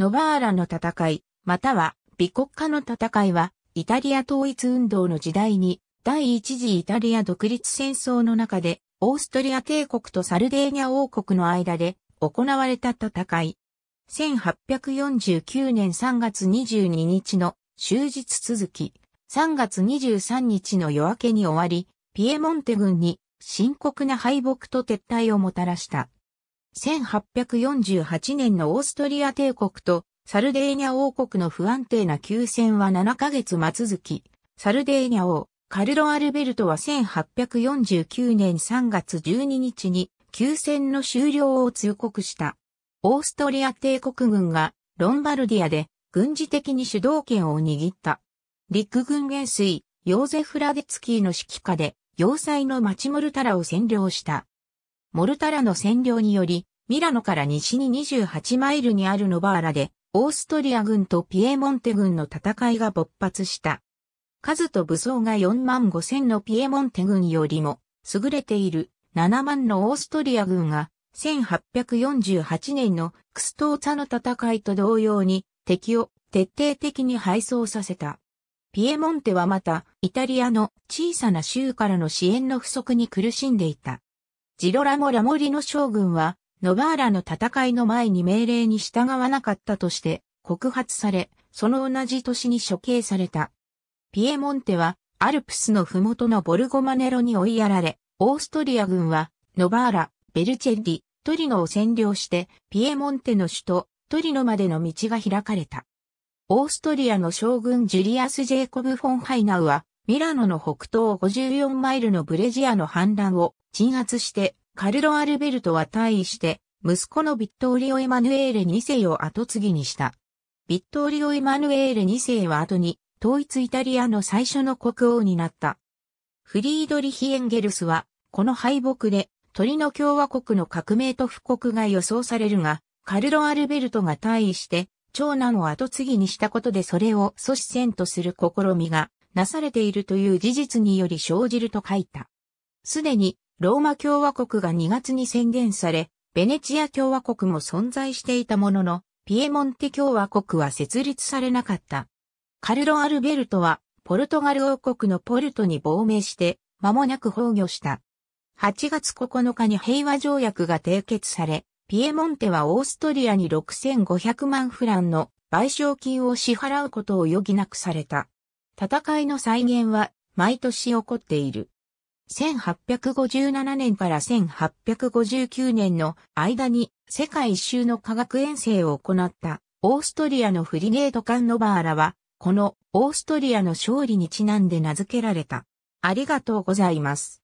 ノバーラの戦い、または、美国家の戦いは、イタリア統一運動の時代に、第一次イタリア独立戦争の中で、オーストリア帝国とサルデーニャ王国の間で行われた戦い。1849年3月22日の終日続き、3月23日の夜明けに終わり、ピエモンテ軍に深刻な敗北と撤退をもたらした。1848年のオーストリア帝国とサルデーニャ王国の不安定な休戦は7ヶ月末月、サルデーニャ王、カルロ・アルベルトは1849年3月12日に休戦の終了を通告した。オーストリア帝国軍がロンバルディアで軍事的に主導権を握った。陸軍元帥、ヨーゼフ・ラデツキーの指揮下で、要塞のマチモルタラを占領した。モルタラの占領により、ミラノから西に28マイルにあるノバーラで、オーストリア軍とピエモンテ軍の戦いが勃発した。数と武装が4万5千のピエモンテ軍よりも、優れている7万のオーストリア軍が、1848年のクストーツァの戦いと同様に敵を徹底的に敗走させた。ピエモンテはまたイタリアの小さな州からの支援の不足に苦しんでいた。ジロラモ・ラモリの将軍は、ノバーラの戦いの前に命令に従わなかったとして告発され、その同じ年に処刑された。ピエモンテはアルプスの麓のボルゴマネロに追いやられ、オーストリア軍はノバーラ、ベルチェッリ、トリノを占領してピエモンテの首都トリノまでの道が開かれた。オーストリアの将軍ジュリアス・ジェイコブ・フォンハイナウはミラノの北東54マイルのブレジアの反乱を鎮圧してカルロ・アルベルトは退位して、息子のビットーリオ・エマヌエーレ2世を後継ぎにした。ビットーリオ・エマヌエーレ2世は後に、統一イタリアの最初の国王になった。フリードリヒ・エンゲルスは、この敗北で、鳥の共和国の革命と布告が予想されるが、カルロ・アルベルトが退位して、長男を後継ぎにしたことでそれを阻止せんとする試みがなされているという事実により生じると書いた。すでに、ローマ共和国が2月に宣言され、ベネチア共和国も存在していたものの、ピエモンテ共和国は設立されなかった。カルロ・アルベルトは、ポルトガル王国のポルトに亡命して、間もなく崩御した。8月9日に平和条約が締結され、ピエモンテはオーストリアに6500万フランの賠償金を支払うことを余儀なくされた。戦いの再現は毎年起こっている。1857年から1859年の間に世界一周の科学遠征を行ったオーストリアのフリゲート艦ノバーラはこのオーストリアの勝利にちなんで名付けられた。ありがとうございます。